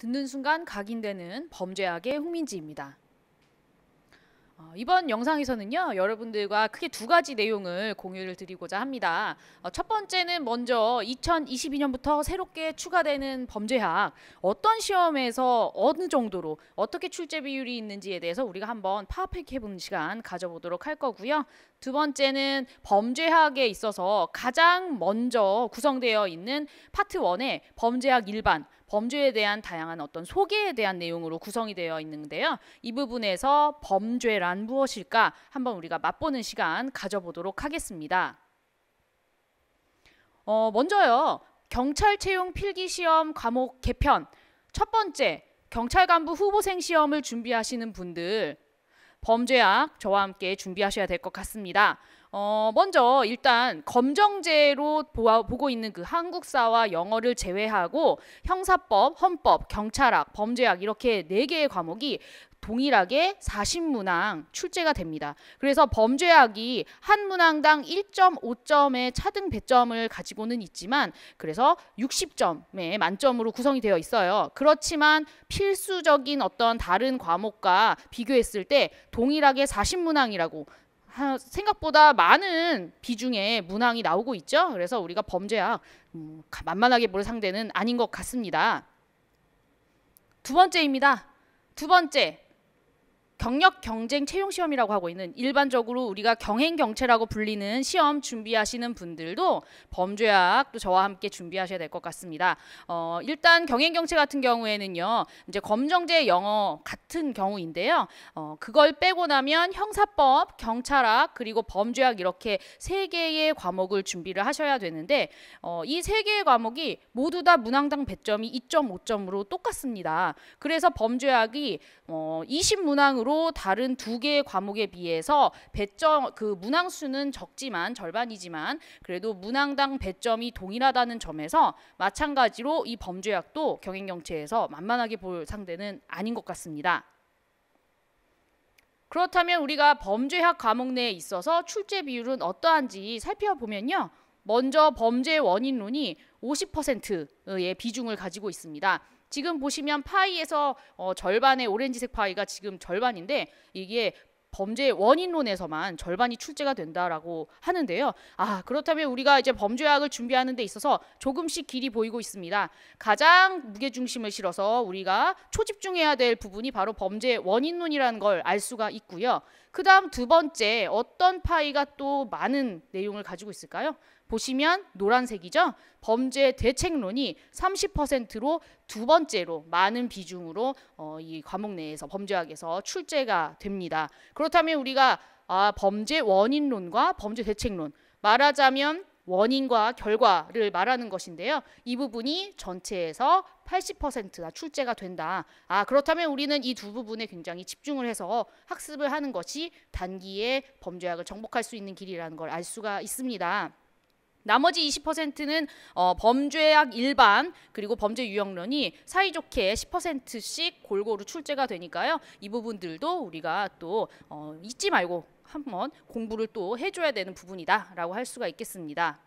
듣는 순간 각인되는 범죄학의 홍민지입니다. 어, 이번 영상에서는요 여러분들과 크게 두 가지 내용을 공유를 드리고자 합니다. 어, 첫 번째는 먼저 2022년부터 새롭게 추가되는 범죄학 어떤 시험에서 어느 정도로 어떻게 출제 비율이 있는지에 대해서 우리가 한번 파악해보는 시간 가져보도록 할 거고요. 두 번째는 범죄학에 있어서 가장 먼저 구성되어 있는 파트 1의 범죄학 일반 범죄에 대한 다양한 어떤 소개에 대한 내용으로 구성이 되어 있는데요. 이 부분에서 범죄란 무엇일까 한번 우리가 맛보는 시간 가져보도록 하겠습니다. 어, 먼저요. 경찰 채용 필기 시험 과목 개편. 첫 번째, 경찰 간부 후보생 시험을 준비하시는 분들 범죄학 저와 함께 준비하셔야 될 것 같습니다. 어, 먼저 일단 검정제로 보아, 보고 있는 그 한국사와 영어를 제외하고 형사법, 헌법, 경찰학, 범죄학 이렇게 네 개의 과목이 동일하게 40문항 출제가 됩니다. 그래서 범죄학이 한 문항당 1.5점의 차등 배점을 가지고는 있지만 그래서 60점의 만점으로 구성이 되어 있어요. 그렇지만 필수적인 어떤 다른 과목과 비교했을 때 동일하게 40문항이라고 생각보다 많은 비중의 문항이 나오고 있죠. 그래서 우리가 범죄학 음, 만만하게 볼 상대는 아닌 것 같습니다. 두 번째입니다. 두 번째, 경력 경쟁 채용 시험이라고 하고 있는 일반적으로 우리가 경행 경체라고 불리는 시험 준비하시는 분들도 범죄학또 저와 함께 준비하셔야 될 것 같습니다. 어, 일단 경행 경체 같은 경우에는요. 이제 검정제 영어 같은 경우인데요. 어, 그걸 빼고 나면 형사법, 경찰학 그리고 범죄학 이렇게 세 개의 과목을 준비를 하셔야 되는데 어, 이세 개의 과목이 모두 다 문항당 배점이 2.5점으로 똑같습니다. 그래서 범죄학이 어, 20문항으로 참고로 다른 두 개의 과목에 비해서 배점 그 문항 수는 적지만 절반이지만 그래도 문항당 배점이 동일하다는 점에서 마찬가지로 이 범죄약도 경행경체에서 만만하게 볼 상대는 아닌 것 같습니다. 그렇다면 우리가 범죄학 과목 내에 있어서 출제 비율은 어떠한지 살펴보면요. 먼저 범죄 원인론이 50%의 비중을 가지고 있습니다. 지금 보시면 파이에서 어, 절반의 오렌지색 파이가 지금 절반인데 이게 범죄 원인론에서만 절반이 출제가 된다라고 하는데요. 아, 그렇다면 우리가 이제 범죄학을 준비하는 데 있어서 조금씩 길이 보이고 있습니다. 가장 무게중심을 실어서 우리가 초집중해야 될 부분이 바로 범죄 원인론이라는 걸 알 수가 있고요. 그 다음 두 번째, 어떤 파이가 또 많은 내용을 가지고 있을까요? 보시면 노란색이죠. 범죄 대책론이 30%로 두 번째로 많은 비중으로 어, 이 과목 내에서 범죄학에서 출제가 됩니다. 그렇다면 우리가 아, 범죄 원인론과 범죄 대책론 말하자면 원인과 결과를 말하는 것인데요. 이 부분이 전체에서 80%나 출제가 된다. 아, 그렇다면 우리는 이 두 부분에 굉장히 집중을 해서 학습을 하는 것이 단기에 범죄학을 정복할 수 있는 길이라는 걸 알 수가 있습니다. 나머지 20%는 어, 범죄학 일반 그리고 범죄 유형론이 사이좋게 10%씩 골고루 출제가 되니까요. 이 부분들도 우리가 또 어, 잊지 말고 한번 공부를 또 해줘야 되는 부분이다라고 할 수가 있겠습니다.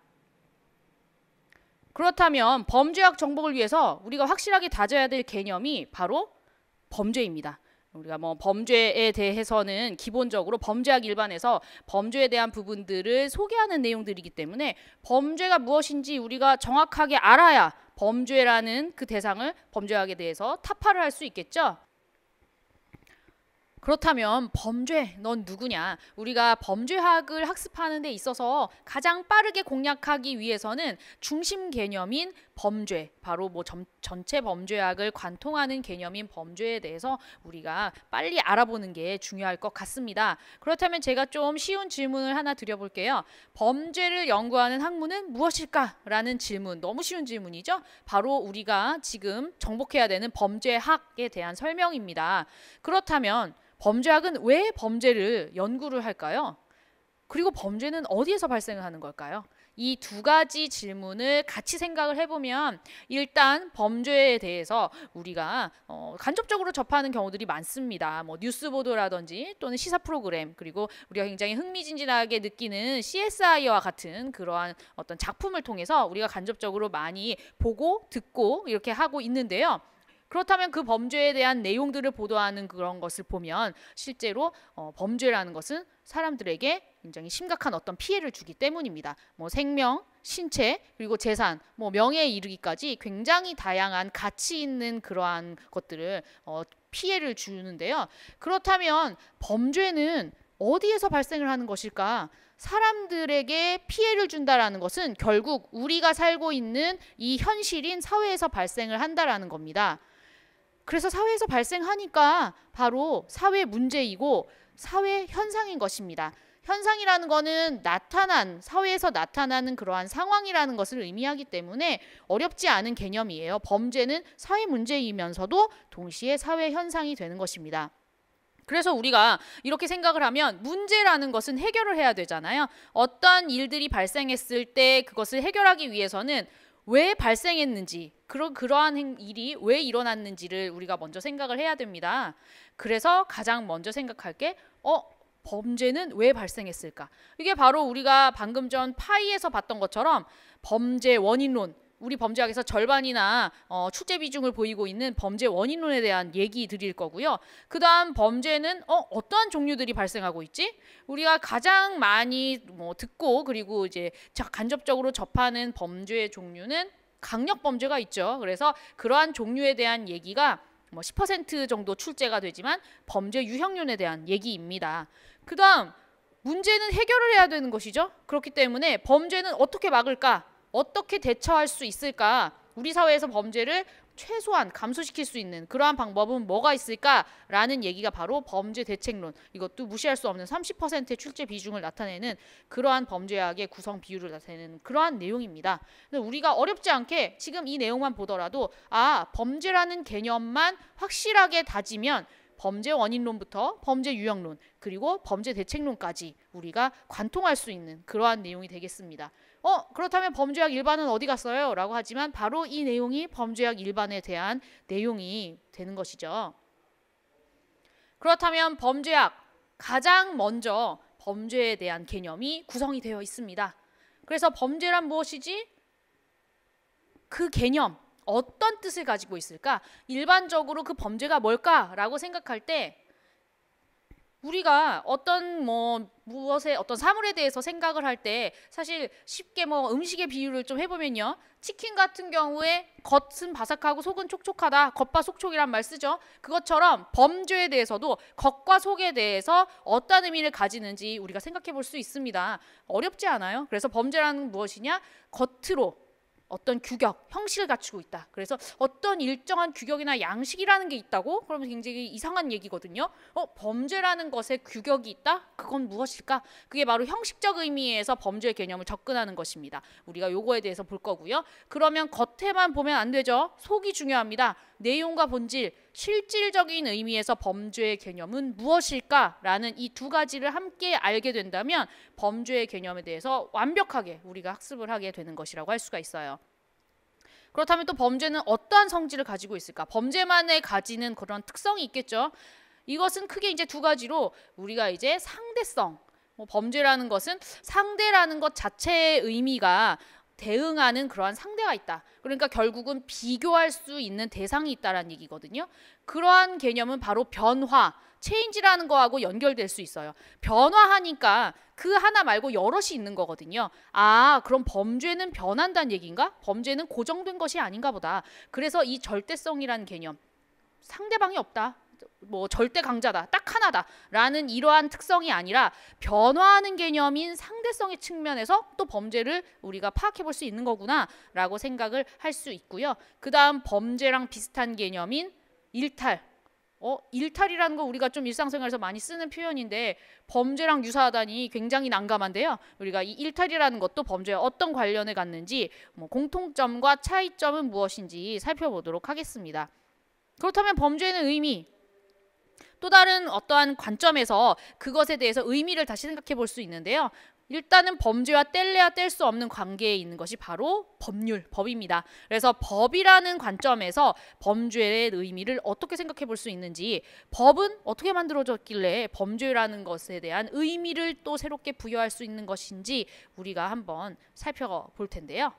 그렇다면 범죄학 정복을 위해서 우리가 확실하게 다져야 될 개념이 바로 범죄입니다. 우리가 뭐 범죄에 대해서는 기본적으로 범죄학 일반에서 범죄에 대한 부분들을 소개하는 내용들이기 때문에 범죄가 무엇인지 우리가 정확하게 알아야 범죄라는 그 대상을 범죄학에 대해서 타파를 할 수 있겠죠. 그렇다면 범죄 넌 누구냐? 우리가 범죄학을 학습하는 데 있어서 가장 빠르게 공략하기 위해서는 중심 개념인 범죄, 바로 뭐 점, 전체 범죄학을 관통하는 개념인 범죄에 대해서 우리가 빨리 알아보는 게 중요할 것 같습니다. 그렇다면 제가 좀 쉬운 질문을 하나 드려볼게요. 범죄를 연구하는 학문은 무엇일까? 라는 질문, 너무 쉬운 질문이죠? 바로 우리가 지금 정복해야 되는 범죄학에 대한 설명입니다. 그렇다면 범죄학은 왜 범죄를 연구를 할까요? 그리고 범죄는 어디에서 발생을 하는 걸까요? 이두 가지 질문을 같이 생각을 해보면 일단 범죄에 대해서 우리가 어, 간접적으로 접하는 경우들이 많습니다. 뭐 뉴스 보도라든지 또는 시사 프로그램 그리고 우리가 굉장히 흥미진진하게 느끼는 CSI와 같은 그러한 어떤 작품을 통해서 우리가 간접적으로 많이 보고 듣고 이렇게 하고 있는데요. 그렇다면 그 범죄에 대한 내용들을 보도하는 그런 것을 보면 실제로 어, 범죄라는 것은 사람들에게 굉장히 심각한 어떤 피해를 주기 때문입니다. 뭐 생명, 신체, 그리고 재산, 뭐 명예에 이르기까지 굉장히 다양한 가치 있는 그러한 것들을 어, 피해를 주는데요. 그렇다면 범죄는 어디에서 발생을 하는 것일까? 사람들에게 피해를 준다라는 것은 결국 우리가 살고 있는 이 현실인 사회에서 발생을 한다라는 겁니다. 그래서 사회에서 발생하니까 바로 사회 문제이고 사회 현상인 것입니다. 현상이라는 거는 나타난 사회에서 나타나는 그러한 상황이라는 것을 의미하기 때문에 어렵지 않은 개념이에요. 범죄는 사회 문제이면서도 동시에 사회 현상이 되는 것입니다. 그래서 우리가 이렇게 생각을 하면 문제라는 것은 해결을 해야 되잖아요. 어떤 일들이 발생했을 때 그것을 해결하기 위해서는 왜 발생했는지, 그러, 그러한 일이 왜 일어났는지를 우리가 먼저 생각을 해야 됩니다. 그래서 가장 먼저 생각할 게, 어, 범죄는 왜 발생했을까? 이게 바로 우리가 방금 전 파이에서 봤던 것처럼 범죄 원인론, 우리 범죄학에서 절반이나 어, 축제 비중을 보이고 있는 범죄 원인론에 대한 얘기 드릴 거고요. 그 다음 범죄는 어, 어떠한 종류들이 발생하고 있지? 우리가 가장 많이 뭐 듣고 그리고 이제 간접적으로 접하는 범죄 종류는 강력 범죄가 있죠. 그래서 그러한 종류에 대한 얘기가 뭐10% 정도 출제가 되지만 범죄 유형론에 대한 얘기입니다. 그 다음 문제는 해결을 해야 되는 것이죠. 그렇기 때문에 범죄는 어떻게 막을까? 어떻게 대처할 수 있을까? 우리 사회에서 범죄를 최소한 감소시킬 수 있는 그러한 방법은 뭐가 있을까라는 얘기가 바로 범죄 대책론 이것도 무시할 수 없는 30%의 출제 비중을 나타내는 그러한 범죄학의 구성 비율을 나타내는 그러한 내용입니다. 우리가 어렵지 않게 지금 이 내용만 보더라도 아 범죄라는 개념만 확실하게 다지면 범죄 원인론부터 범죄 유형론 그리고 범죄 대책론까지 우리가 관통할 수 있는 그러한 내용이 되겠습니다. 어, 그렇다면 범죄학 일반은 어디 갔어요? 라고 하지만 바로 이 내용이 범죄학 일반에 대한 내용이 되는 것이죠. 그렇다면 범죄학 가장 먼저 범죄에 대한 개념이 구성이 되어 있습니다. 그래서 범죄란 무엇이지? 그 개념, 어떤 뜻을 가지고 있을까? 일반적으로 그 범죄가 뭘까라고 생각할 때 우리가 어떤 뭐 무엇에 어떤 사물에 대해서 생각을 할 때 사실 쉽게 뭐 음식의 비유를 좀 해보면요 치킨 같은 경우에 겉은 바삭하고 속은 촉촉하다 겉바 속촉이란 말 쓰죠 그것처럼 범죄에 대해서도 겉과 속에 대해서 어떤 의미를 가지는지 우리가 생각해 볼 수 있습니다 어렵지 않아요 그래서 범죄라는 무엇이냐 겉으로 어떤 규격, 형식을 갖추고 있다. 그래서 어떤 일정한 규격이나 양식이라는 게 있다고? 그러면 굉장히 이상한 얘기거든요. 어, 범죄라는 것에 규격이 있다? 그건 무엇일까? 그게 바로 형식적 의미에서 범죄의 개념을 접근하는 것입니다. 우리가 요거에 대해서 볼 거고요. 그러면 겉에만 보면 안 되죠. 속이 중요합니다. 내용과 본질, 실질적인 의미에서 범죄의 개념은 무엇일까라는 이 두 가지를 함께 알게 된다면 범죄의 개념에 대해서 완벽하게 우리가 학습을 하게 되는 것이라고 할 수가 있어요. 그렇다면 또 범죄는 어떠한 성질을 가지고 있을까? 범죄만의 가지는 그런 특성이 있겠죠. 이것은 크게 이제 두 가지로 우리가 이제 상대성 뭐 범죄라는 것은 상대라는 것 자체의 의미가 대응하는 그러한 상대가 있다. 그러니까 결국은 비교할 수 있는 대상이 있다라는 얘기거든요. 그러한 개념은 바로 변화, 체인지라는 거하고 연결될 수 있어요. 변화하니까 그 하나 말고 여럿이 있는 거거든요. 아, 그럼 범죄는 변한다는 얘기인가? 범죄는 고정된 것이 아닌가 보다. 그래서 이 절대성이라는 개념, 상대방이 없다. 뭐 절대 강자다 딱 하나다라는 이러한 특성이 아니라 변화하는 개념인 상대성의 측면에서 또 범죄를 우리가 파악해 볼 수 있는 거구나라고 생각을 할 수 있고요. 그 다음 범죄랑 비슷한 개념인 일탈. 어, 일탈이라는 거 우리가 좀 일상생활에서 많이 쓰는 표현인데 범죄랑 유사하다니 굉장히 난감한데요. 우리가 이 일탈이라는 것도 범죄와 어떤 관련을 갖는지 뭐 공통점과 차이점은 무엇인지 살펴보도록 하겠습니다. 그렇다면 범죄는 의미, 또 다른 어떠한 관점에서 그것에 대해서 의미를 다시 생각해 볼 수 있는데요. 일단은 범죄와 뗄래야 뗄 수 없는 관계에 있는 것이 바로 법률, 법입니다. 그래서 법이라는 관점에서 범죄의 의미를 어떻게 생각해 볼 수 있는지, 법은 어떻게 만들어졌길래 범죄라는 것에 대한 의미를 또 새롭게 부여할 수 있는 것인지 우리가 한번 살펴볼 텐데요.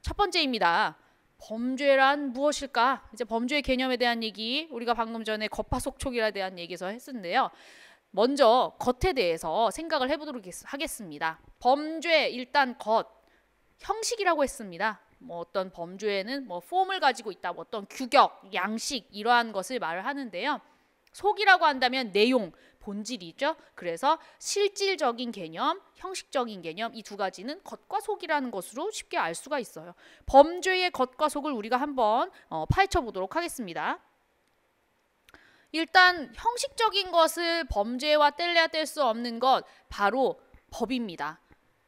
첫 번째입니다. 범죄란 무엇일까? 이제 범죄의 개념에 대한 얘기 우리가 방금 전에 겉파속촉이라 대한 얘기에서 했었는데요. 먼저 겉에 대해서 생각을 해보도록 하겠습니다. 범죄 일단 겉 형식이라고 했습니다. 뭐 어떤 범죄에는 뭐 폼을 가지고 있다, 뭐 어떤 규격, 양식 이러한 것을 말을 하는데요. 속이라고 한다면 내용, 본질이죠. 그래서 실질적인 개념, 형식적인 개념 이 두 가지는 겉과 속이라는 것으로 쉽게 알 수가 있어요. 범죄의 겉과 속을 우리가 한번 어, 파헤쳐 보도록 하겠습니다. 일단 형식적인 것을 범죄와 뗄래야 뗄 수 없는 것 바로 법입니다.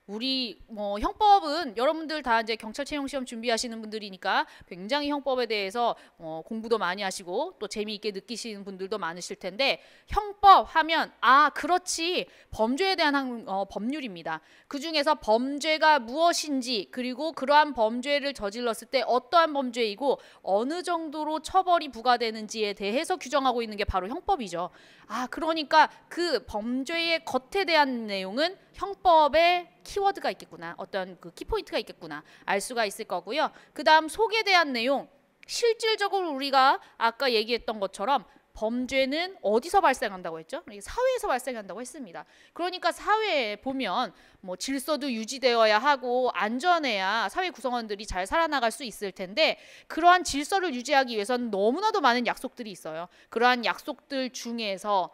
우리 뭐 형법은 여러분들 다 이제 경찰 채용 시험 준비하시는 분들이니까 굉장히 형법에 대해서 어, 공부도 많이 하시고 또 재미있게 느끼시는 분들도 많으실 텐데 형법 하면 아 그렇지 범죄에 대한 어, 법률입니다. 그 중에서 범죄가 무엇인지 그리고 그러한 범죄를 저질렀을 때 어떠한 범죄이고 어느 정도로 처벌이 부과되는지에 대해서 규정하고 있는 게 바로 형법이죠. 아 그러니까 그 범죄의 겉에 대한 내용은 형법에 키워드가 있겠구나. 어떤 그 키포인트가 있겠구나. 알 수가 있을 거고요. 그다음 속에 대한 내용 실질적으로 우리가 아까 얘기했던 것처럼 범죄는 어디서 발생한다고 했죠? 사회에서 발생한다고 했습니다. 그러니까 사회에 보면 뭐 질서도 유지되어야 하고 안전해야 사회 구성원들이 잘 살아나갈 수 있을 텐데 그러한 질서를 유지하기 위해서는 너무나도 많은 약속들이 있어요. 그러한 약속들 중에서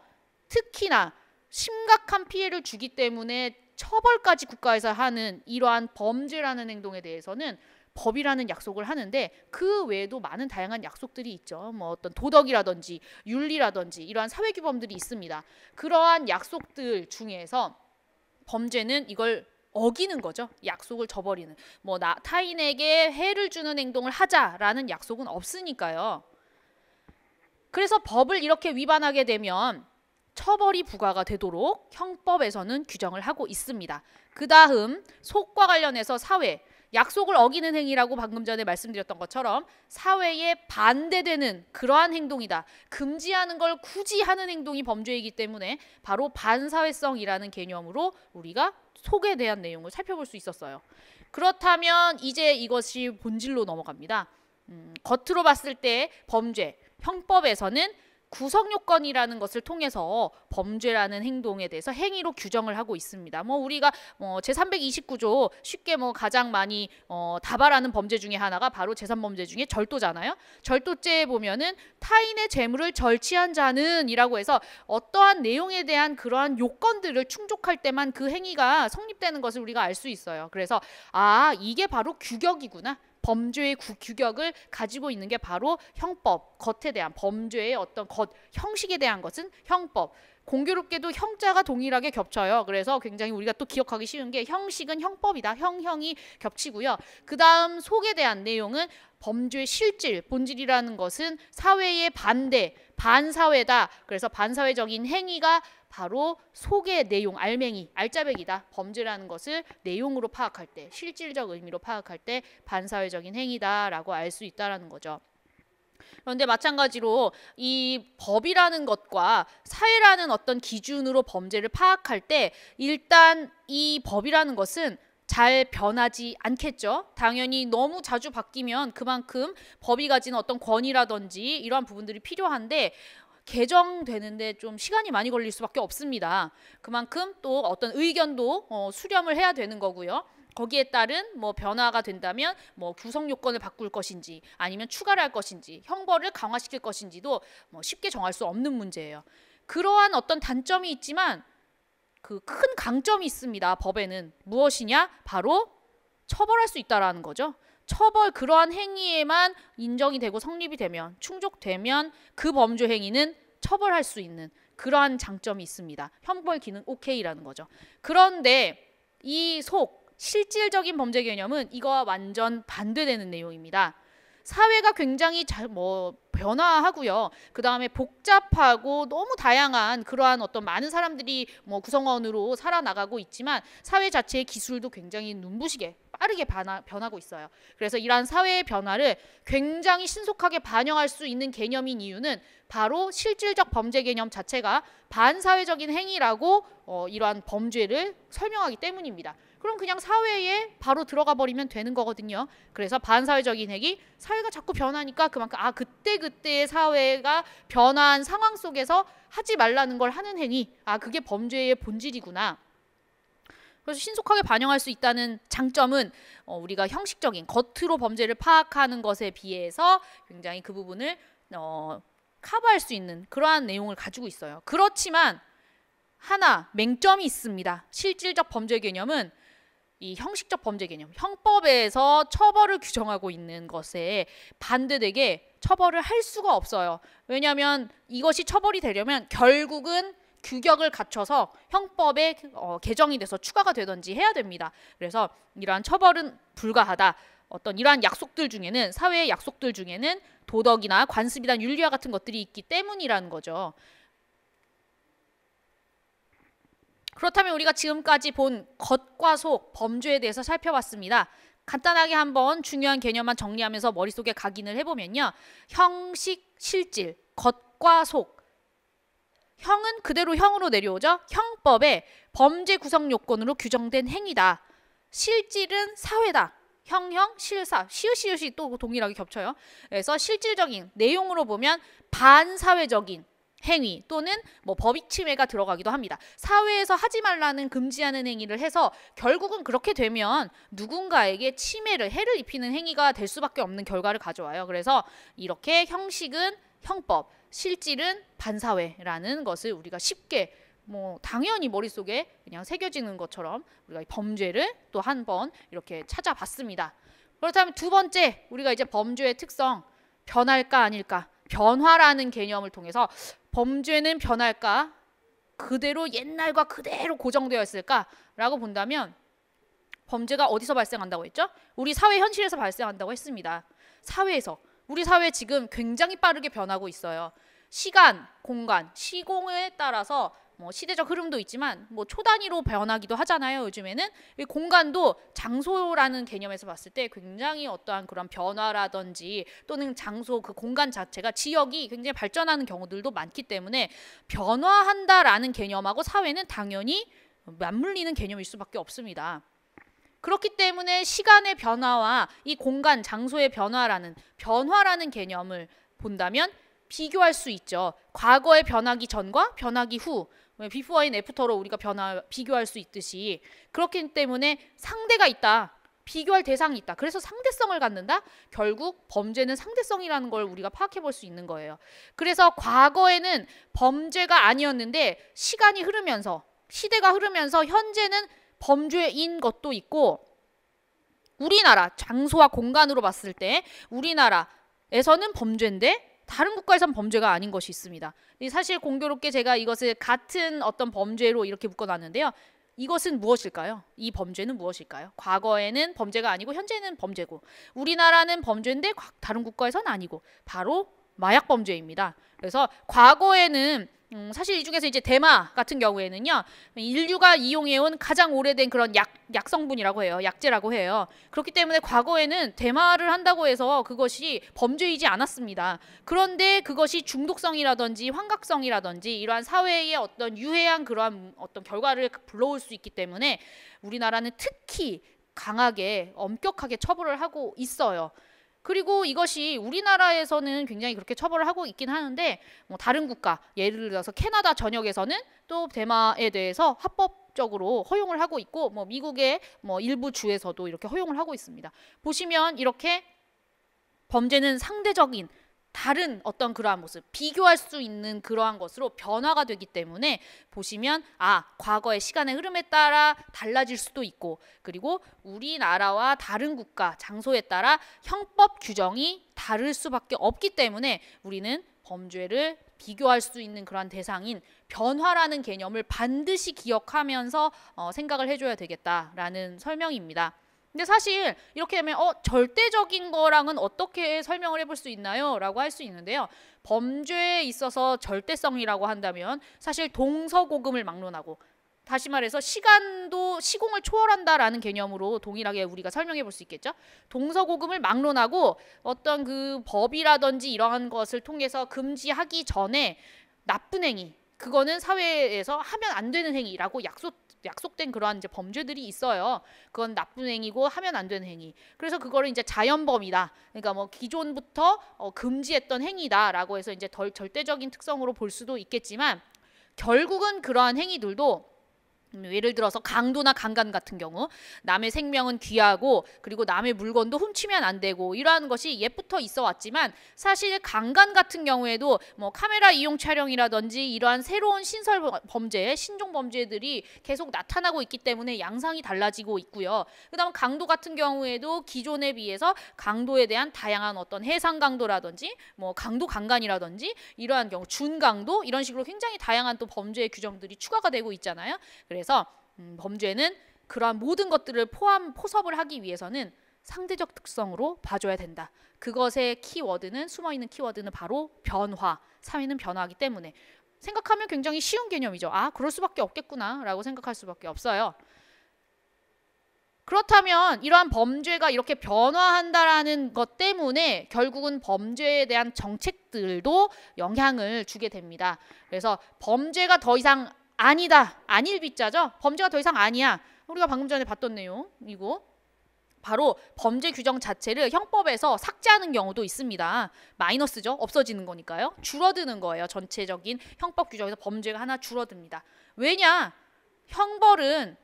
특히나 심각한 피해를 주기 때문에 처벌까지 국가에서 하는 이러한 범죄라는 행동에 대해서는 법이라는 약속을 하는데 그 외에도 많은 다양한 약속들이 있죠. 뭐 어떤 도덕이라든지 윤리라든지 이러한 사회 규범들이 있습니다. 그러한 약속들 중에서 범죄는 이걸 어기는 거죠. 약속을 저버리는. 뭐 나 타인에게 해를 주는 행동을 하자라는 약속은 없으니까요. 그래서 법을 이렇게 위반하게 되면 처벌이 부과가 되도록 형법에서는 규정을 하고 있습니다. 그 다음 속과 관련해서 사회, 약속을 어기는 행위라고 방금 전에 말씀드렸던 것처럼 사회에 반대되는 그러한 행동이다. 금지하는 걸 굳이 하는 행동이 범죄이기 때문에 바로 반사회성이라는 개념으로 우리가 속에 대한 내용을 살펴볼 수 있었어요. 그렇다면 이제 이것이 본질로 넘어갑니다. 음, 겉으로 봤을 때 범죄, 형법에서는 구성 요건이라는 것을 통해서 범죄라는 행동에 대해서 행위로 규정을 하고 있습니다. 뭐 우리가 뭐제 329조 쉽게 뭐 가장 많이 어 다발하는 범죄 중에 하나가 바로 재산 범죄 중에 절도잖아요. 절도죄에 보면은 타인의 재물을 절취한 자는이라고 해서 어떠한 내용에 대한 그러한 요건들을 충족할 때만 그 행위가 성립되는 것을 우리가 알 수 있어요. 그래서 아, 이게 바로 규격이구나. 범죄의 구, 규격을 가지고 있는 게 바로 형법, 겉에 대한 범죄의 어떤 겉 형식에 대한 것은 형법, 공교롭게도 형자가 동일하게 겹쳐요. 그래서 굉장히 우리가 또 기억하기 쉬운 게 형식은 형법이다. 형형이 겹치고요. 그 다음 속에 대한 내용은 범죄의 실질, 본질이라는 것은 사회의 반대, 반사회다. 그래서 반사회적인 행위가 바로 속의 내용, 알맹이, 알짜배기다. 범죄라는 것을 내용으로 파악할 때, 실질적 의미로 파악할 때 반사회적인 행위다라고 알 수 있다라는 거죠. 그런데 마찬가지로 이 법이라는 것과 사회라는 어떤 기준으로 범죄를 파악할 때 일단 이 법이라는 것은 잘 변하지 않겠죠. 당연히 너무 자주 바뀌면 그만큼 법이 가진 어떤 권위라든지 이러한 부분들이 필요한데 개정되는데 좀 시간이 많이 걸릴 수밖에 없습니다. 그만큼 또 어떤 의견도 어, 수렴을 해야 되는 거고요. 거기에 따른 뭐 변화가 된다면 뭐 구성 요건을 바꿀 것인지 아니면 추가를 할 것인지 형벌을 강화시킬 것인지도 뭐 쉽게 정할 수 없는 문제예요. 그러한 어떤 단점이 있지만 그 큰 강점이 있습니다. 법에는 무엇이냐? 바로 처벌할 수 있다라는 거죠. 처벌 그러한 행위에만 인정이 되고 성립이 되면 충족되면 그 범죄 행위는 처벌할 수 있는 그러한 장점이 있습니다. 형벌 기능 오케이라는 거죠. 그런데 이속 실질적인 범죄 개념은 이거와 완전 반대되는 내용입니다. 사회가 굉장히 잘뭐 변화하고요. 그 다음에 복잡하고 너무 다양한 그러한 어떤 많은 사람들이 뭐 구성원으로 살아나가고 있지만 사회 자체의 기술도 굉장히 눈부시게 빠르게 변화, 변하고 있어요. 그래서 이러한 사회의 변화를 굉장히 신속하게 반영할 수 있는 개념인 이유는 바로 실질적 범죄 개념 자체가 반사회적인 행위라고 어, 이러한 범죄를 설명하기 때문입니다. 그럼 그냥 사회에 바로 들어가 버리면 되는 거거든요. 그래서 반사회적인 핵이 사회가 자꾸 변하니까 그만큼 아 그때 그때의 사회가 변화한 상황 속에서 하지 말라는 걸 하는 행위 아 그게 범죄의 본질이구나. 그래서 신속하게 반영할 수 있다는 장점은 어, 우리가 형식적인 겉으로 범죄를 파악하는 것에 비해서 굉장히 그 부분을 어, 커버할 수 있는 그러한 내용을 가지고 있어요. 그렇지만 하나 맹점이 있습니다. 실질적 범죄 개념은 이 형식적 범죄 개념, 형법에서 처벌을 규정하고 있는 것에 반대되게 처벌을 할 수가 없어요. 왜냐하면 이것이 처벌이 되려면 결국은 규격을 갖춰서 형법에 어, 개정이 돼서 추가가 되든지 해야 됩니다. 그래서 이러한 처벌은 불가하다. 어떤 이러한 약속들 중에는 사회의 약속들 중에는 도덕이나 관습이나 윤리와 같은 것들이 있기 때문이라는 거죠. 그렇다면 우리가 지금까지 본 겉과 속 범죄에 대해서 살펴봤습니다. 간단하게 한번 중요한 개념만 정리하면서 머릿속에 각인을 해보면요. 형식, 실질, 겉과 속. 형은 그대로 형으로 내려오죠. 형법의 범죄 구성 요건으로 규정된 행위다. 실질은 사회다. 형형 실사 시우시읒이또 동일하게 겹쳐요. 그래서 실질적인 내용으로 보면 반사회적인 행위 또는 뭐 법익 침해가 들어가기도 합니다. 사회에서 하지 말라는 금지하는 행위를 해서 결국은 그렇게 되면 누군가에게 침해를 해를 입히는 행위가 될 수밖에 없는 결과를 가져와요. 그래서 이렇게 형식은 형법, 실질은 반사회라는 것을 우리가 쉽게 뭐 당연히 머릿속에 그냥 새겨지는 것처럼 우리가 범죄를 또 한 번 이렇게 찾아봤습니다. 그렇다면 두 번째 우리가 이제 범죄의 특성 변할까 아닐까 변화라는 개념을 통해서 범죄는 변할까? 그대로 옛날과 그대로 고정되어 있을까라고 본다면 범죄가 어디서 발생한다고 했죠? 우리 사회 현실에서 발생한다고 했습니다. 사회에서 우리 사회 지금 굉장히 빠르게 변하고 있어요. 시간, 공간, 시공에 따라서 뭐 시대적 흐름도 있지만 뭐 초단위로 변하기도 하잖아요. 요즘에는 공간도 장소라는 개념에서 봤을 때 굉장히 어떠한 그런 변화라든지 또는 장소 그 공간 자체가 지역이 굉장히 발전하는 경우들도 많기 때문에 변화한다라는 개념하고 사회는 당연히 맞물리는 개념일 수밖에 없습니다. 그렇기 때문에 시간의 변화와 이 공간 장소의 변화라는 변화라는 개념을 본다면 비교할 수 있죠. 과거의 변하기 전과 변하기 후 비포 와인 애프터로 우리가 변화 비교할 수 있듯이 그렇기 때문에 상대가 있다. 비교할 대상이 있다. 그래서 상대성을 갖는다. 결국 범죄는 상대성이라는 걸 우리가 파악해 볼 수 있는 거예요. 그래서 과거에는 범죄가 아니었는데 시간이 흐르면서 시대가 흐르면서 현재는 범죄인 것도 있고 우리나라 장소와 공간으로 봤을 때 우리나라에서는 범죄인데 다른 국가에선 범죄가 아닌 것이 있습니다. 사실 공교롭게 제가 이것을 같은 어떤 범죄로 이렇게 묶어놨는데요. 이것은 무엇일까요? 이 범죄는 무엇일까요? 과거에는 범죄가 아니고 현재는 범죄고 우리나라는 범죄인데 다른 국가에선 아니고 바로 마약 범죄입니다. 그래서 과거에는 음, 사실 이 중에서 이제 대마 같은 경우에는요 인류가 이용해온 가장 오래된 그런 약 약성분이라고 해요 약재라고 해요 그렇기 때문에 과거에는 대마를 한다고 해서 그것이 범죄이지 않았습니다 그런데 그것이 중독성이라든지 환각성이라든지 이러한 사회의 어떤 유해한 그러한 어떤 결과를 불러올 수 있기 때문에 우리나라는 특히 강하게 엄격하게 처벌을 하고 있어요. 그리고 이것이 우리나라에서는 굉장히 그렇게 처벌을 하고 있긴 하는데 뭐 다른 국가 예를 들어서 캐나다 전역에서는 또 대마에 대해서 합법 적으로 허용을 하고 있고 뭐 미국의 뭐 일부 주에서도 이렇게 허용을 하고 있습니다. 보시면 이렇게 범죄는 상대적인 다른 어떤 그러한 모습, 비교할 수 있는 그러한 것으로 변화가 되기 때문에 보시면 아, 과거의 시간의 흐름에 따라 달라질 수도 있고 그리고 우리나라와 다른 국가, 장소에 따라 형법 규정이 다를 수밖에 없기 때문에 우리는 범죄를 비교할 수 있는 그러한 대상인 변화라는 개념을 반드시 기억하면서 어, 생각을 해줘야 되겠다라는 설명입니다. 근데 사실 이렇게 되면 어 절대적인 거랑은 어떻게 설명을 해볼 수 있나요?라고 할 수 있는데요. 범죄에 있어서 절대성이라고 한다면 사실 동서고금을 막론하고 다시 말해서 시간도 시공을 초월한다라는 개념으로 동일하게 우리가 설명해 볼 수 있겠죠. 동서고금을 막론하고 어떤 그 법이라든지 이러한 것을 통해서 금지하기 전에 나쁜 행위 그거는 사회에서 하면 안 되는 행위라고 약속 약속된 그러한 이제 범죄들이 있어요. 그건 나쁜 행위고 하면 안 되는 행위. 그래서 그거를 이제 자연범이다. 그러니까 뭐 기존부터 어, 금지했던 행위다라고 해서 이제 덜 절대적인 특성으로 볼 수도 있겠지만 결국은 그러한 행위들도 음, 예를 들어서 강도나 강간 같은 경우 남의 생명은 귀하고 그리고 남의 물건도 훔치면 안 되고 이러한 것이 옛부터 있어 왔지만 사실 강간 같은 경우에도 뭐 카메라 이용 촬영이라든지 이러한 새로운 신설 범죄, 신종 범죄들이 계속 나타나고 있기 때문에 양상이 달라지고 있고요. 그다음 강도 같은 경우에도 기존에 비해서 강도에 대한 다양한 어떤 해상 강도라든지 뭐 강도 강간이라든지 이러한 경우 준강도 이런 식으로 굉장히 다양한 또 범죄의 규정들이 추가가 되고 있잖아요. 그래 그래서 음, 범죄는 그러한 모든 것들을 포함 포섭을 하기 위해서는 상대적 특성으로 봐줘야 된다. 그것의 키워드는 숨어 있는 키워드는 바로 변화. 사회는 변화하기 때문에 생각하면 굉장히 쉬운 개념이죠. 아, 그럴 수밖에 없겠구나라고 생각할 수밖에 없어요. 그렇다면 이러한 범죄가 이렇게 변화한다라는 것 때문에 결국은 범죄에 대한 정책들도 영향을 주게 됩니다. 그래서 범죄가 더 이상 아니다. 아닐 빗자죠. 범죄가 더 이상 아니야. 우리가 방금 전에 봤던 내용이고 바로 범죄 규정 자체를 형법에서 삭제하는 경우도 있습니다. 마이너스죠. 없어지는 거니까요. 줄어드는 거예요. 전체적인 형법 규정에서 범죄가 하나 줄어듭니다. 왜냐? 형벌은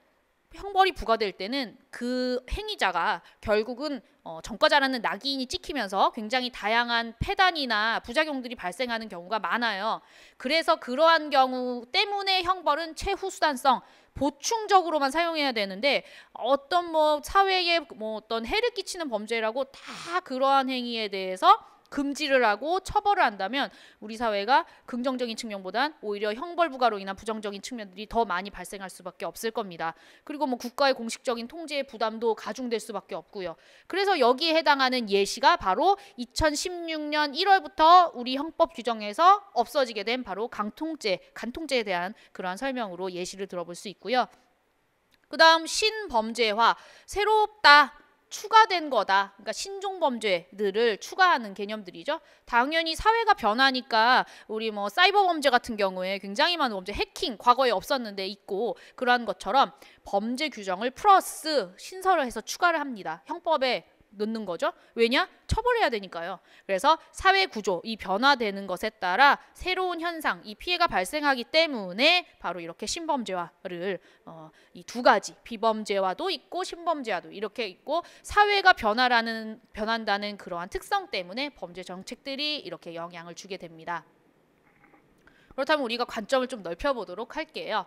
형벌이 부과될 때는 그 행위자가 결국은 어, 전과자라는 낙인이 찍히면서 굉장히 다양한 폐단이나 부작용들이 발생하는 경우가 많아요. 그래서 그러한 경우 때문에 형벌은 최후 수단성 보충적으로만 사용해야 되는데 어떤 뭐 사회에 뭐 어떤 해를 끼치는 범죄라고 다 그러한 행위에 대해서 금지를 하고 처벌을 한다면 우리 사회가 긍정적인 측면보단 오히려 형벌 부과로 인한 부정적인 측면들이 더 많이 발생할 수밖에 없을 겁니다. 그리고 뭐 국가의 공식적인 통제의 부담도 가중될 수밖에 없고요. 그래서 여기에 해당하는 예시가 바로 2016년 1월부터 우리 형법 규정에서 없어지게 된 바로 강통죄, 간통죄에 대한 그러한 설명으로 예시를 들어볼 수 있고요. 그다음 신범죄화 새롭다 추가된 거다. 그러니까 신종 범죄들을 추가하는 개념들이죠. 당연히 사회가 변하니까 우리 뭐 사이버 범죄 같은 경우에 굉장히 많은 범죄, 해킹 과거에 없었는데 있고 그러한 것처럼 범죄 규정을 플러스 신설을 해서 추가를 합니다. 형법에 넣는 거죠. 왜냐? 처벌해야 되니까요. 그래서 사회 구조 이 변화되는 것에 따라 새로운 현상 이 피해가 발생하기 때문에 바로 이렇게 신범죄화를 어, 이두 가지 비범죄화도 있고 신범죄화도 이렇게 있고 사회가 변화라는 변한다는 그러한 특성 때문에 범죄 정책들이 이렇게 영향을 주게 됩니다. 그렇다면 우리가 관점을 좀 넓혀보도록 할게요.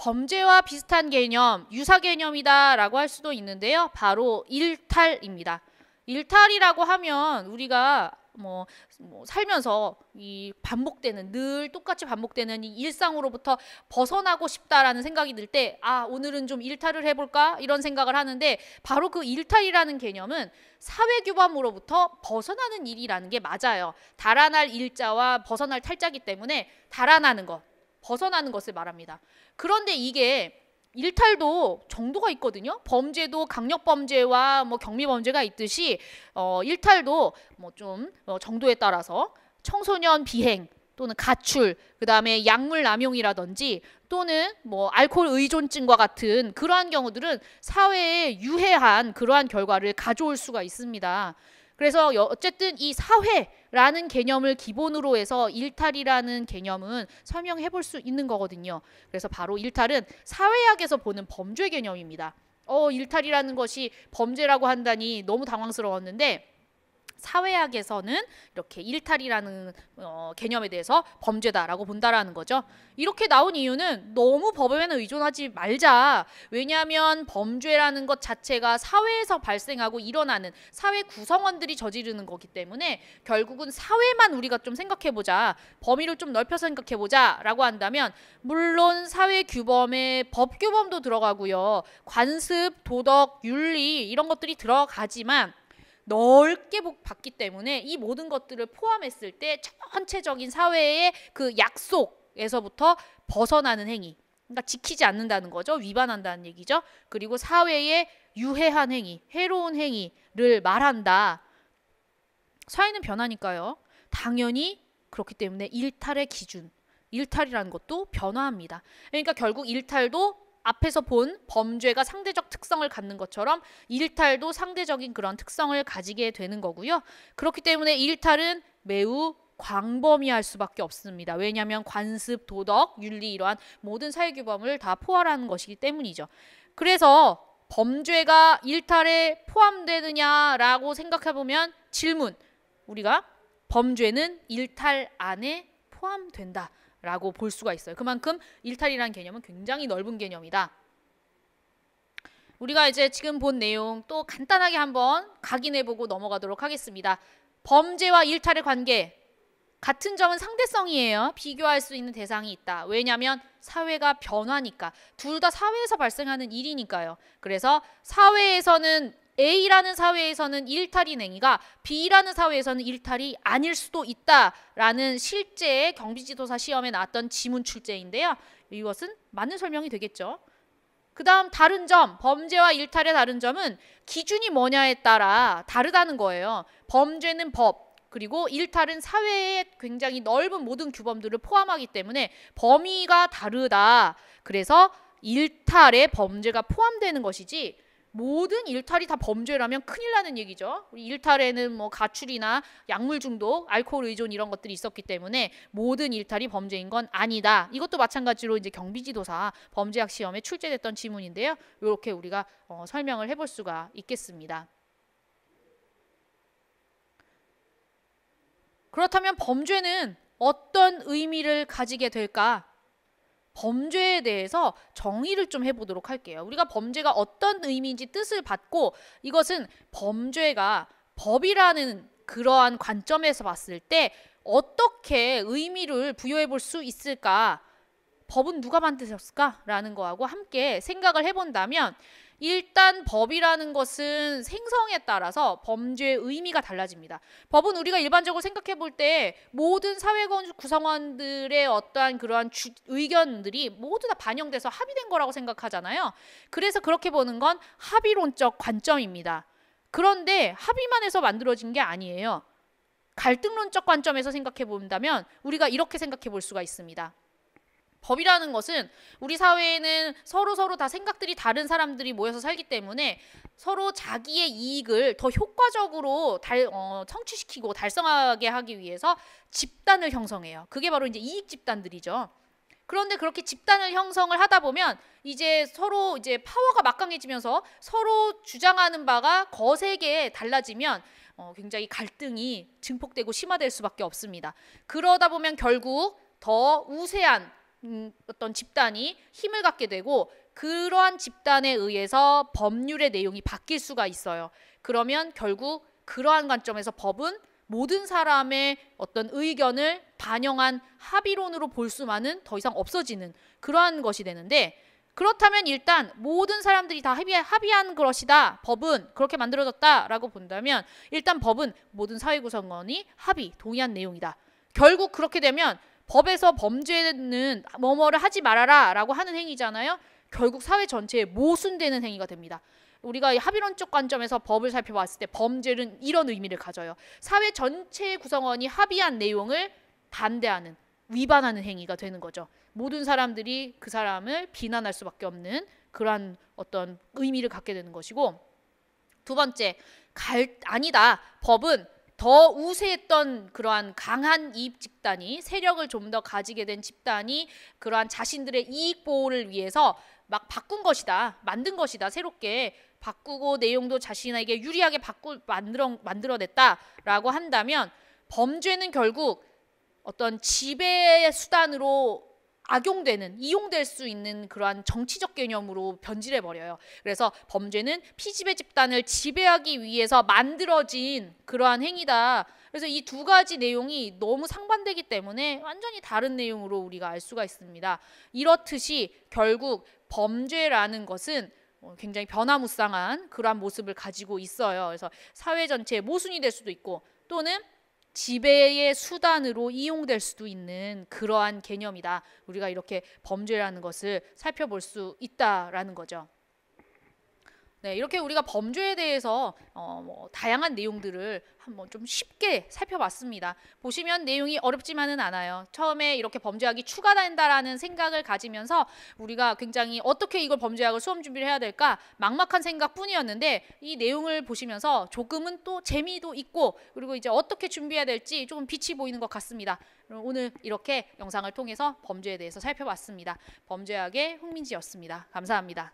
범죄와 비슷한 개념, 유사 개념이다라고 할 수도 있는데요. 바로 일탈입니다. 일탈이라고 하면 우리가 뭐, 뭐, 살면서 이 반복되는 늘 똑같이 반복되는 이 일상으로부터 벗어나고 싶다라는 생각이 들 때아 오늘은 좀 일탈을 해볼까 이런 생각을 하는데 바로 그 일탈이라는 개념은 사회 규범으로부터 벗어나는 일이라는 게 맞아요 달아날 일자와 벗어날 탈자기 때문에 달아나는 것 벗어나는 것을 말합니다. 그런데 이게 일탈도 정도가 있거든요. 범죄도 강력 범죄와 뭐 경미 범죄가 있듯이 어 일탈도 뭐좀 어, 정도에 따라서 청소년 비행 또는 가출, 그다음에 약물 남용이라든지 또는 뭐 알코올 의존증과 같은 그러한 경우들은 사회에 유해한 그러한 결과를 가져올 수가 있습니다. 그래서 어쨌든 이 사회 라는 개념을 기본으로 해서 일탈이라는 개념은 설명해 볼 수 있는 거거든요. 그래서 바로 일탈은 사회학에서 보는 범죄 개념입니다. 어, 일탈이라는 것이 범죄라고 한다니 너무 당황스러웠는데 사회학에서는 이렇게 일탈이라는 어, 개념에 대해서 범죄다라고 본다라는 거죠. 이렇게 나온 이유는 너무 법에는 의존하지 말자. 왜냐하면 범죄라는 것 자체가 사회에서 발생하고 일어나는 사회 구성원들이 저지르는 거기 때문에 결국은 사회만 우리가 좀 생각해보자. 범위를 좀 넓혀 생각해보자라고 한다면 물론 사회 규범에 법 규범도 들어가고요. 관습, 도덕, 윤리 이런 것들이 들어가지만 넓게 봤기 때문에 이 모든 것들을 포함했을 때 전체적인 사회의 그 약속에서부터 벗어나는 행위 그러니까 지키지 않는다는 거죠. 위반한다는 얘기죠. 그리고 사회에 유해한 행위, 해로운 행위를 말한다. 사회는 변하니까요. 당연히 그렇기 때문에 일탈의 기준, 일탈이라는 것도 변화합니다. 그러니까 결국 일탈도 앞에서 본 범죄가 상대적 특성을 갖는 것처럼 일탈도 상대적인 그런 특성을 가지게 되는 거고요. 그렇기 때문에 일탈은 매우 광범위할 수밖에 없습니다. 왜냐하면 관습, 도덕, 윤리 이러한 모든 사회규범을 다 포괄하는 것이기 때문이죠. 그래서 범죄가 일탈에 포함되느냐라고 생각해보면 질문 우리가 범죄는 일탈 안에 포함된다. 라고 볼 수가 있어요. 그만큼 일탈이라는 개념은 굉장히 넓은 개념이다. 우리가 이제 지금 본 내용 또 간단하게 한번 각인해보고 넘어가도록 하겠습니다. 범죄와 일탈의 관계 같은 점은 상대성이에요. 비교할 수 있는 대상이 있다. 왜냐하면 사회가 변화니까 둘 다 사회에서 발생하는 일이니까요. 그래서 사회에서는 A라는 사회에서는 일탈이 냉이가 B라는 사회에서는 일탈이 아닐 수도 있다라는 실제 경비지도사 시험에 나왔던 지문 출제인데요. 이것은 맞는 설명이 되겠죠. 그 다음 다른 점, 범죄와 일탈의 다른 점은 기준이 뭐냐에 따라 다르다는 거예요. 범죄는 법, 그리고 일탈은 사회의 굉장히 넓은 모든 규범들을 포함하기 때문에 범위가 다르다. 그래서 일탈에 범죄가 포함되는 것이지 모든 일탈이 다 범죄라면 큰일 나는 얘기죠. 일탈에는 뭐 가출이나 약물 중독, 알코올 의존 이런 것들이 있었기 때문에 모든 일탈이 범죄인 건 아니다. 이것도 마찬가지로 이제 경비지도사 범죄학 시험에 출제됐던 지문인데요. 이렇게 우리가 어, 설명을 해볼 수가 있겠습니다. 그렇다면 범죄는 어떤 의미를 가지게 될까? 범죄에 대해서 정의를 좀 해보도록 할게요. 우리가 범죄가 어떤 의미인지 뜻을 받고 이것은 범죄가 법이라는 그러한 관점에서 봤을 때 어떻게 의미를 부여해 볼 수 있을까? 법은 누가 만드셨을까? 라는 거하고 함께 생각을 해본다면 일단 법이라는 것은 생성에 따라서 범죄의 의미가 달라집니다. 법은 우리가 일반적으로 생각해 볼 때 모든 사회 건 구성원들의 어떠한 그러한 주, 의견들이 모두 다 반영돼서 합의된 거라고 생각하잖아요. 그래서 그렇게 보는 건 합의론적 관점입니다. 그런데 합의만 해서 만들어진 게 아니에요. 갈등론적 관점에서 생각해 본다면 우리가 이렇게 생각해 볼 수가 있습니다. 법이라는 것은 우리 사회에는 서로 서로 다 생각들이 다른 사람들이 모여서 살기 때문에 서로 자기의 이익을 더 효과적으로 달, 어, 성취시키고 달성하게 하기 위해서 집단을 형성해요. 그게 바로 이제 이익 집단들이죠. 그런데 그렇게 집단을 형성을 하다 보면 이제 서로 이제 파워가 막강해지면서 서로 주장하는 바가 거세게 달라지면 어, 굉장히 갈등이 증폭되고 심화될 수밖에 없습니다. 그러다 보면 결국 더 우세한 음, 어떤 집단이 힘을 갖게 되고 그러한 집단에 의해서 법률의 내용이 바뀔 수가 있어요. 그러면 결국 그러한 관점에서 법은 모든 사람의 어떤 의견을 반영한 합의론으로 볼 수만은 더 이상 없어지는 그러한 것이 되는데 그렇다면 일단 모든 사람들이 다 합의, 합의한 것이다. 법은 그렇게 만들어졌다라고 본다면 일단 법은 모든 사회 구성원이 합의, 동의한 내용이다. 결국 그렇게 되면 법에서 범죄는 뭐뭐를 하지 말아라라고 하는 행위잖아요. 결국 사회 전체에 모순되는 행위가 됩니다. 우리가 합의론적 관점에서 법을 살펴봤을 때 범죄는 이런 의미를 가져요. 사회 전체의 구성원이 합의한 내용을 반대하는 위반하는 행위가 되는 거죠. 모든 사람들이 그 사람을 비난할 수밖에 없는 그러한 어떤 의미를 갖게 되는 것이고 두 번째 갈 아니다 법은 더 우세했던 그러한 강한 이입 집단이 세력을 좀 더 가지게 된 집단이 그러한 자신들의 이익 보호를 위해서 막 바꾼 것이다. 만든 것이다. 새롭게 바꾸고 내용도 자신에게 유리하게 바꾸 만들어 만들어냈다라고 한다면 범죄는 결국 어떤 지배의 수단으로 악용되는 이용될 수 있는 그러한 정치적 개념으로 변질해 버려요. 그래서 범죄는 피지배 집단을 지배하기 위해서 만들어진 그러한 행위다. 그래서 이 두 가지 내용이 너무 상반되기 때문에 완전히 다른 내용으로 우리가 알 수가 있습니다. 이렇듯이 결국 범죄라는 것은 굉장히 변화무쌍한 그러한 모습을 가지고 있어요. 그래서 사회 전체의 모순이 될 수도 있고 또는 지배의 수단으로 이용될 수도 있는 그러한 개념이다. 우리가 이렇게 범죄라는 것을 살펴볼 수 있다라는 거죠. 네, 이렇게 우리가 범죄에 대해서 어, 뭐 다양한 내용들을 한번 좀 쉽게 살펴봤습니다. 보시면 내용이 어렵지만은 않아요. 처음에 이렇게 범죄학이 추가된다라는 생각을 가지면서 우리가 굉장히 어떻게 이걸 범죄학을 수험 준비를 해야 될까 막막한 생각뿐이었는데 이 내용을 보시면서 조금은 또 재미도 있고 그리고 이제 어떻게 준비해야 될지 조금 빛이 보이는 것 같습니다. 오늘 이렇게 영상을 통해서 범죄에 대해서 살펴봤습니다. 범죄학의 흥민지였습니다. 감사합니다.